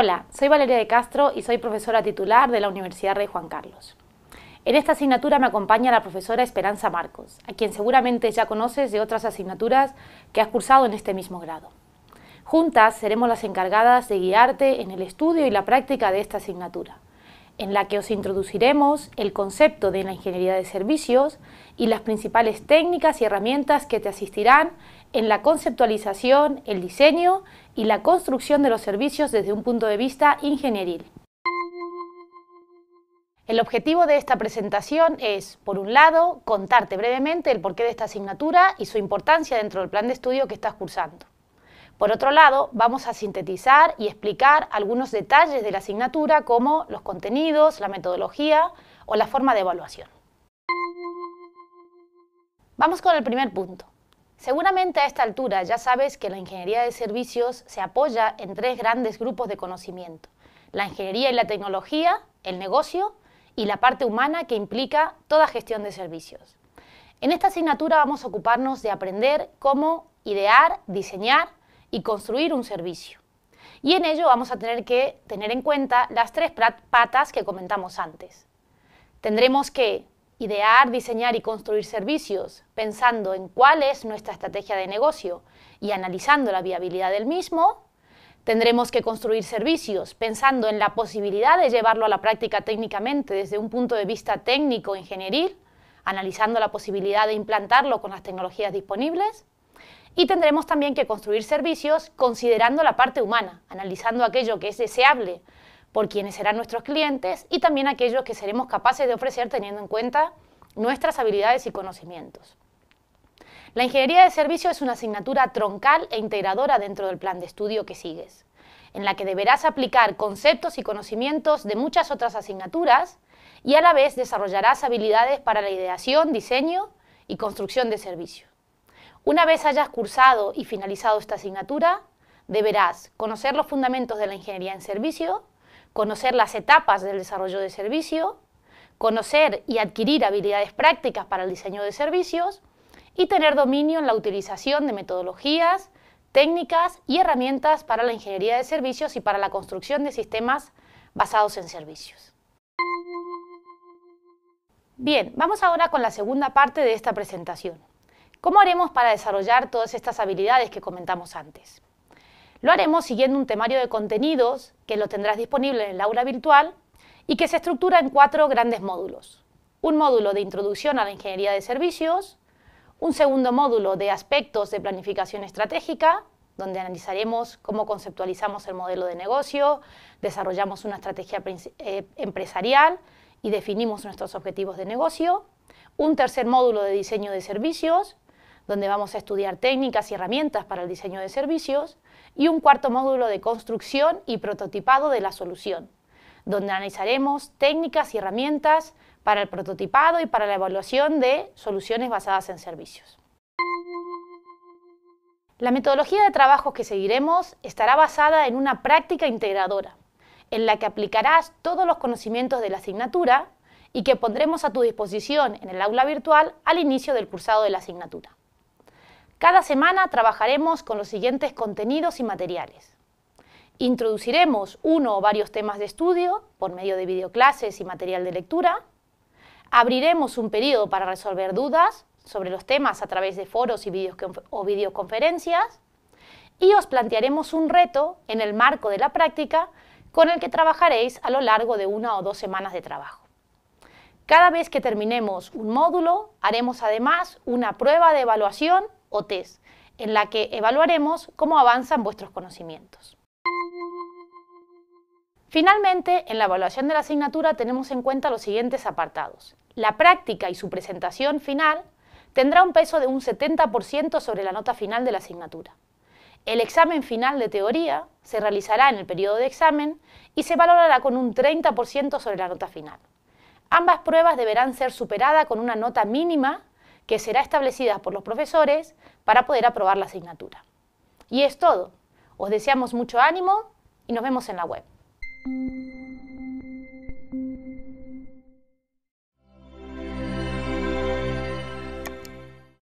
Hola, soy Valeria de Castro y soy profesora titular de la Universidad Rey Juan Carlos. En esta asignatura me acompaña la profesora Esperanza Marcos, a quien seguramente ya conoces de otras asignaturas que has cursado en este mismo grado. Juntas seremos las encargadas de guiarte en el estudio y la práctica de esta asignatura en la que os introduciremos el concepto de la ingeniería de servicios y las principales técnicas y herramientas que te asistirán en la conceptualización, el diseño y la construcción de los servicios desde un punto de vista ingenieril. El objetivo de esta presentación es, por un lado, contarte brevemente el porqué de esta asignatura y su importancia dentro del plan de estudio que estás cursando. Por otro lado, vamos a sintetizar y explicar algunos detalles de la asignatura como los contenidos, la metodología o la forma de evaluación. Vamos con el primer punto. Seguramente a esta altura ya sabes que la ingeniería de servicios se apoya en tres grandes grupos de conocimiento. La ingeniería y la tecnología, el negocio y la parte humana que implica toda gestión de servicios. En esta asignatura vamos a ocuparnos de aprender cómo idear, diseñar y construir un servicio. Y en ello vamos a tener que tener en cuenta las tres patas que comentamos antes. Tendremos que idear, diseñar y construir servicios pensando en cuál es nuestra estrategia de negocio y analizando la viabilidad del mismo. Tendremos que construir servicios pensando en la posibilidad de llevarlo a la práctica técnicamente desde un punto de vista técnico-ingenieril, analizando la posibilidad de implantarlo con las tecnologías disponibles. Y tendremos también que construir servicios considerando la parte humana, analizando aquello que es deseable por quienes serán nuestros clientes y también aquellos que seremos capaces de ofrecer teniendo en cuenta nuestras habilidades y conocimientos. La ingeniería de servicio es una asignatura troncal e integradora dentro del plan de estudio que sigues, en la que deberás aplicar conceptos y conocimientos de muchas otras asignaturas y a la vez desarrollarás habilidades para la ideación, diseño y construcción de servicios. Una vez hayas cursado y finalizado esta asignatura, deberás conocer los fundamentos de la ingeniería en servicio, conocer las etapas del desarrollo de servicio, conocer y adquirir habilidades prácticas para el diseño de servicios y tener dominio en la utilización de metodologías, técnicas y herramientas para la ingeniería de servicios y para la construcción de sistemas basados en servicios. Bien, vamos ahora con la segunda parte de esta presentación. ¿Cómo haremos para desarrollar todas estas habilidades que comentamos antes? Lo haremos siguiendo un temario de contenidos que lo tendrás disponible en el aula virtual y que se estructura en cuatro grandes módulos. Un módulo de introducción a la ingeniería de servicios, un segundo módulo de aspectos de planificación estratégica, donde analizaremos cómo conceptualizamos el modelo de negocio, desarrollamos una estrategia eh, empresarial y definimos nuestros objetivos de negocio. Un tercer módulo de diseño de servicios, donde vamos a estudiar técnicas y herramientas para el diseño de servicios, y un cuarto módulo de construcción y prototipado de la solución, donde analizaremos técnicas y herramientas para el prototipado y para la evaluación de soluciones basadas en servicios. La metodología de trabajo que seguiremos estará basada en una práctica integradora, en la que aplicarás todos los conocimientos de la asignatura y que pondremos a tu disposición en el aula virtual al inicio del cursado de la asignatura. Cada semana trabajaremos con los siguientes contenidos y materiales. Introduciremos uno o varios temas de estudio por medio de videoclases y material de lectura. Abriremos un periodo para resolver dudas sobre los temas a través de foros y o videoconferencias. Y os plantearemos un reto en el marco de la práctica con el que trabajaréis a lo largo de una o dos semanas de trabajo. Cada vez que terminemos un módulo, haremos además una prueba de evaluación o test, en la que evaluaremos cómo avanzan vuestros conocimientos. Finalmente, en la evaluación de la asignatura tenemos en cuenta los siguientes apartados. La práctica y su presentación final tendrá un peso de un 70% sobre la nota final de la asignatura. El examen final de teoría se realizará en el periodo de examen y se valorará con un 30% sobre la nota final. Ambas pruebas deberán ser superadas con una nota mínima que será establecida por los profesores para poder aprobar la asignatura. Y es todo. Os deseamos mucho ánimo y nos vemos en la web.